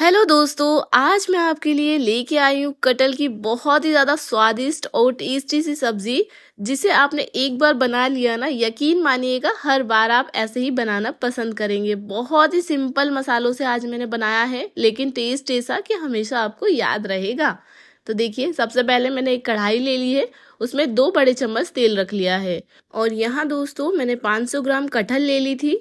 hello दोस्तों आज मैं आपके लिए लेके आई हूँ कटल की बहुत ही ज़्यादा स्वादिष्ट और टेस्टी सी सब्ज़ी जिसे आपने एक बार बना लिया ना यकीन मानिएगा हर बार आप ऐसे ही बनाना पसंद करेंगे बहुत ही सिंपल मसालों से आज मैंने बनाया है लेकिन टेस्ट ऐसा कि हमेशा आपको याद रहेगा तो देखिए सबसे पहले मैंने एक कढ़ाई ले ली है उसमें दो बड़े चम्मच तेल रख लिया है और यहाँ दोस्तों मैंने 500 ग्राम कटहल ले ली थी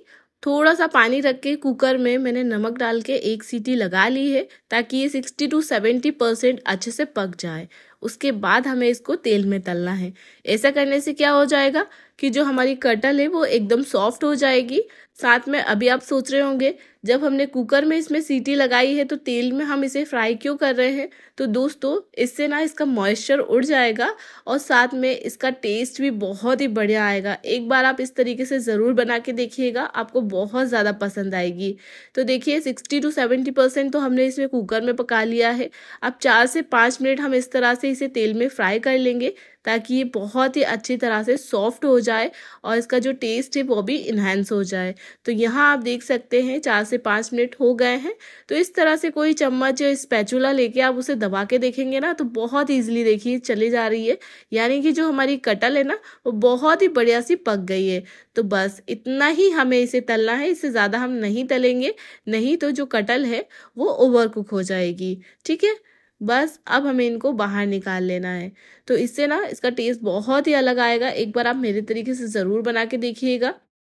थोड़ा सा पानी रख के कुकर में मैंने नमक डाल के एक सीटी लगा ली है ताकि ये सिक्सटी टू सेवेंटी परसेंट अच्छे से पक जाए उसके बाद हमें इसको तेल में तलना है ऐसा करने से क्या हो जाएगा कि जो हमारी कटल है वो एकदम सॉफ्ट हो जाएगी साथ में अभी आप सोच रहे होंगे जब हमने कुकर में इसमें सीटी लगाई है तो तेल में हम इसे फ्राई क्यों कर रहे हैं तो दोस्तों इससे ना इसका मॉइस्चर उड़ जाएगा और साथ में इसका टेस्ट भी बहुत ही बढ़िया आएगा एक बार आप इस तरीके से ज़रूर बना के देखिएगा आपको बहुत ज़्यादा पसंद आएगी तो देखिए सिक्सटी टू सेवेंटी परसेंट तो हमने इसमें कुकर में पका लिया है अब चार से पाँच मिनट हम इस तरह से इसे तेल में फ्राई कर लेंगे ताकि ये बहुत ही अच्छी तरह से सॉफ्ट हो जाए और इसका जो टेस्ट है वो भी इन्हेंस हो जाए तो यहाँ आप देख सकते हैं चार से पाँच मिनट हो गए हैं तो इस तरह से कोई चम्मच या स्पैचुला लेके आप उसे दबा के देखेंगे ना तो बहुत ईजिली देखिए चली जा रही है यानी कि जो हमारी कटल है ना वो बहुत ही बढ़िया सी पक गई है तो बस इतना ही हमें इसे तलना है इससे ज़्यादा हम नहीं तलेंगे नहीं तो जो कटल है वो ओवर कुक हो जाएगी ठीक है बस अब हमें इनको बाहर निकाल लेना है तो इससे ना इसका टेस्ट बहुत ही अलग आएगा एक बार आप मेरे तरीके से ज़रूर बना के देखिएगा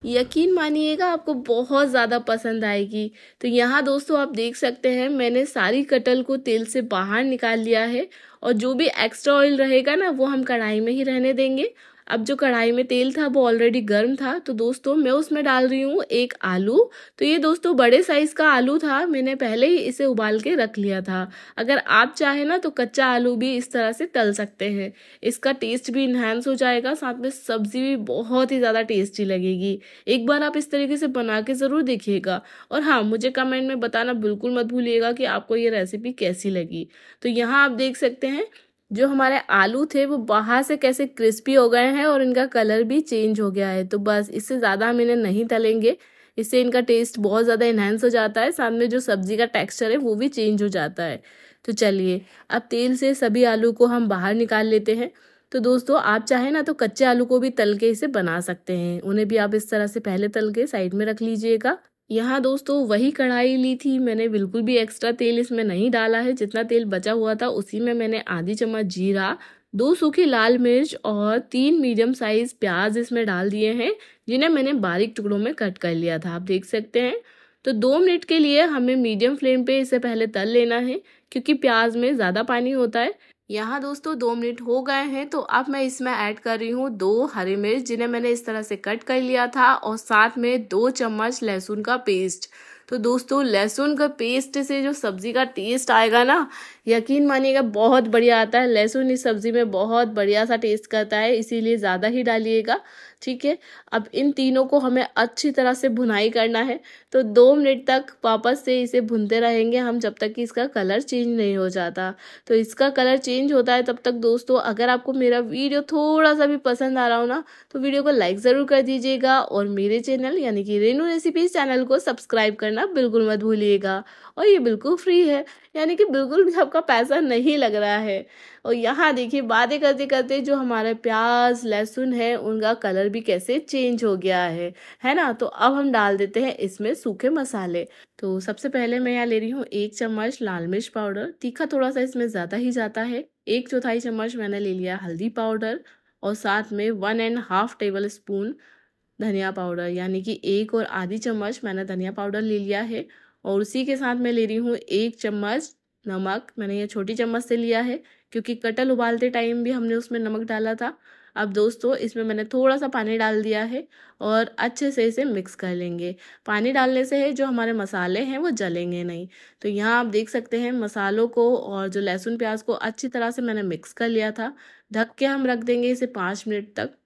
यकीन मानिएगा आपको बहुत ज़्यादा पसंद आएगी तो यहाँ दोस्तों आप देख सकते हैं मैंने सारी कटल को तेल से बाहर निकाल लिया है और जो भी एक्स्ट्रा ऑयल रहेगा ना वो हम कढ़ाई में ही रहने देंगे अब जो कढ़ाई में तेल था वो ऑलरेडी गर्म था तो दोस्तों मैं उसमें डाल रही हूँ एक आलू तो ये दोस्तों बड़े साइज़ का आलू था मैंने पहले ही इसे उबाल के रख लिया था अगर आप चाहें ना तो कच्चा आलू भी इस तरह से तल सकते हैं इसका टेस्ट भी इन्हांस हो जाएगा साथ में सब्ज़ी भी बहुत ही ज़्यादा टेस्टी लगेगी एक बार आप इस तरीके से बना के ज़रूर देखिएगा और हाँ मुझे कमेंट में बताना बिल्कुल मत भूलिएगा कि आपको ये रेसिपी कैसी लगी तो यहाँ आप देख सकते हैं जो हमारे आलू थे वो बाहर से कैसे क्रिस्पी हो गए हैं और इनका कलर भी चेंज हो गया है तो बस इससे ज़्यादा हम इन्हें नहीं तलेंगे इससे इनका टेस्ट बहुत ज़्यादा इन्हेंस हो जाता है साथ में जो सब्ज़ी का टेक्सचर है वो भी चेंज हो जाता है तो चलिए अब तेल से सभी आलू को हम बाहर निकाल लेते हैं तो दोस्तों आप चाहें ना तो कच्चे आलू को भी तल के इसे बना सकते हैं उन्हें भी आप इस तरह से पहले तल के साइड में रख लीजिएगा यहाँ दोस्तों वही कढ़ाई ली थी मैंने बिल्कुल भी एक्स्ट्रा तेल इसमें नहीं डाला है जितना तेल बचा हुआ था उसी में मैंने आधी चम्मच जीरा दो सूखी लाल मिर्च और तीन मीडियम साइज प्याज इसमें डाल दिए हैं जिन्हें मैंने बारीक टुकड़ों में कट कर लिया था आप देख सकते हैं तो दो मिनट के लिए हमें मीडियम फ्लेम पे इसे पहले तल लेना है क्योंकि प्याज में ज़्यादा पानी होता है यहाँ दोस्तों दो मिनट हो गए हैं तो अब मैं इसमें ऐड कर रही हूँ दो हरी मिर्च जिन्हें मैंने इस तरह से कट कर लिया था और साथ में दो चम्मच लहसुन का पेस्ट तो दोस्तों लहसुन का पेस्ट से जो सब्ज़ी का टेस्ट आएगा ना यकीन मानिएगा बहुत बढ़िया आता है लहसुन इस सब्ज़ी में बहुत बढ़िया सा टेस्ट करता है इसीलिए ज़्यादा ही डालिएगा ठीक है अब इन तीनों को हमें अच्छी तरह से भुनाई करना है तो दो मिनट तक वापस से इसे भुनते रहेंगे हम जब तक कि इसका कलर चेंज नहीं हो जाता तो इसका कलर चेंज होता है तब तक दोस्तों अगर आपको मेरा वीडियो थोड़ा सा भी पसंद आ रहा हो ना तो वीडियो को लाइक ज़रूर कर दीजिएगा और मेरे चैनल यानी कि रेनू रेसिपीज चैनल को सब्सक्राइब करना करना बिल्कुल मत भूलिएगा और ये बिल्कुल फ्री है यानी कि बिल्कुल भी आपका पैसा नहीं लग रहा है और यहाँ देखिए बातें करते करते जो हमारे प्याज लहसुन है उनका कलर भी कैसे चेंज हो गया है है ना तो अब हम डाल देते हैं इसमें सूखे मसाले तो सबसे पहले मैं यहाँ ले रही हूँ एक चम्मच लाल मिर्च पाउडर तीखा थोड़ा सा इसमें ज़्यादा ही जाता है एक चौथाई चम्मच मैंने ले लिया हल्दी पाउडर और साथ में one and half tablespoon धनिया पाउडर यानी कि एक और आधी चम्मच मैंने धनिया पाउडर ले लिया है और उसी के साथ मैं ले रही हूँ एक चम्मच नमक मैंने ये छोटी चम्मच से लिया है क्योंकि कटल उबालते टाइम भी हमने उसमें नमक डाला था अब दोस्तों इसमें मैंने थोड़ा सा पानी डाल दिया है और अच्छे से इसे मिक्स कर लेंगे पानी डालने से है जो हमारे मसाले हैं वो जलेंगे नहीं तो यहाँ आप देख सकते हैं मसालों को और जो लहसुन प्याज को अच्छी तरह से मैंने मिक्स कर लिया था ढक के हम रख देंगे इसे पाँच मिनट तक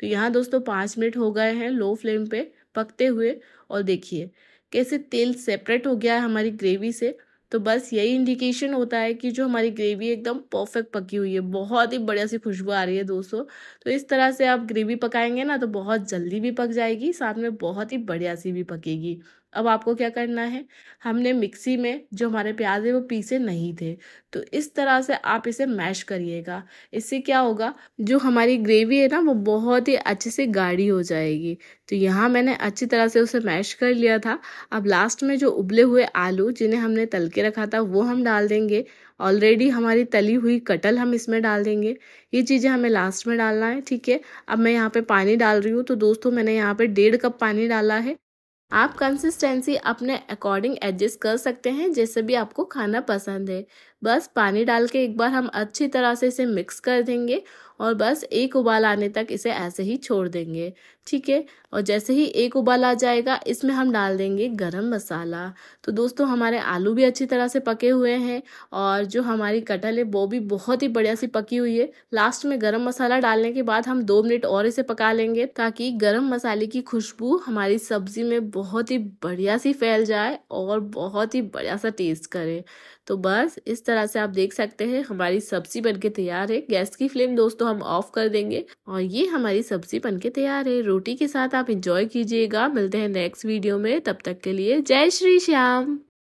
तो यहाँ दोस्तों पाँच मिनट हो गए हैं लो फ्लेम पे पकते हुए और देखिए कैसे तेल सेपरेट हो गया है हमारी ग्रेवी से तो बस यही इंडिकेशन होता है कि जो हमारी ग्रेवी एकदम परफेक्ट पकी हुई है बहुत ही बढ़िया सी खुशबू आ रही है दोस्तों तो इस तरह से आप ग्रेवी पकाएंगे ना तो बहुत जल्दी भी पक जाएगी साथ में बहुत ही बढ़िया सी भी पकेगी अब आपको क्या करना है हमने मिक्सी में जो हमारे प्याज है वो पीसे नहीं थे तो इस तरह से आप इसे मैश करिएगा इससे क्या होगा जो हमारी ग्रेवी है ना वो बहुत ही अच्छे से गाढ़ी हो जाएगी तो यहाँ मैंने अच्छी तरह से उसे मैश कर लिया था अब लास्ट में जो उबले हुए आलू जिन्हें हमने तल के रखा था वो हम डाल देंगे ऑलरेडी हमारी तली हुई कटल हम इसमें डाल देंगे ये चीज़ें हमें लास्ट में डालना है ठीक है अब मैं यहाँ पे पानी डाल रही हूँ तो दोस्तों मैंने यहाँ पे डेढ़ कप पानी डाला है आप कंसिस्टेंसी अपने अकॉर्डिंग एडजस्ट कर सकते हैं जैसे भी आपको खाना पसंद है बस पानी डाल के एक बार हम अच्छी तरह से इसे मिक्स कर देंगे और बस एक उबाल आने तक इसे ऐसे ही छोड़ देंगे ठीक है और जैसे ही एक उबाल आ जाएगा इसमें हम डाल देंगे गरम मसाला तो दोस्तों हमारे आलू भी अच्छी तरह से पके हुए हैं और जो हमारी कटहल है वो भी बहुत ही बढ़िया सी पकी हुई है लास्ट में गरम मसाला डालने के बाद हम दो मिनट और इसे पका लेंगे ताकि गरम मसाले की खुशबू हमारी सब्जी में बहुत ही बढ़िया सी फैल जाए और बहुत ही बढ़िया सा टेस्ट करे तो बस इस तरह से आप देख सकते हैं हमारी सब्जी बनके तैयार है गैस की फ्लेम दोस्तों हम ऑफ कर देंगे और ये हमारी सब्जी बनके तैयार है रोटी के साथ आप इंजॉय कीजिएगा मिलते हैं नेक्स्ट वीडियो में तब तक के लिए जय श्री श्याम